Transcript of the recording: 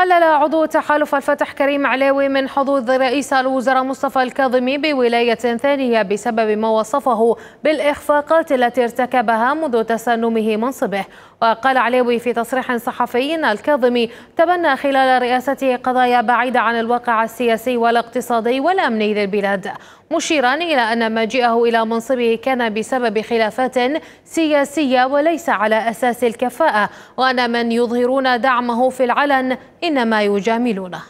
قلل عضو تحالف الفتح كريم علاوي من حظوظ رئيس الوزراء مصطفى الكاظمي بولاية ثانية بسبب ما وصفه بالإخفاقات التي ارتكبها منذ تسنمه منصبه وقال علاوي في تصريح صحفي أن الكاظمي تبنى خلال رئاسته قضايا بعيدة عن الواقع السياسي والاقتصادي والأمني للبلاد مشيرا إلى أن مجيئه إلى منصبه كان بسبب خلافات سياسية وليس على أساس الكفاءة وأن من يظهرون دعمه في العلن بين يجاملونه